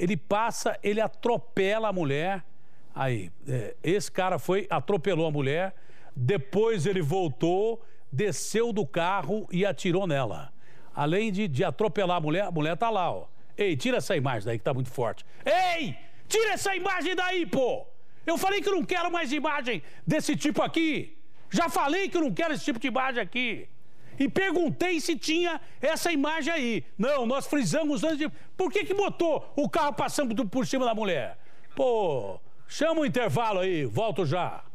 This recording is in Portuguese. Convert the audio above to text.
ele passa, ele atropela a mulher. Aí, é, esse cara foi, atropelou a mulher, depois ele voltou, desceu do carro e atirou nela. Além de, de atropelar a mulher, a mulher tá lá, ó. Ei, tira essa imagem daí que tá muito forte. Ei! Tira essa imagem daí, pô! Eu falei que não quero mais imagem desse tipo aqui! Já falei que não quero esse tipo de imagem aqui! e perguntei se tinha essa imagem aí. Não, nós frisamos antes de. Por que, que botou o carro passando por cima da mulher? Pô, chama o intervalo aí, volto já.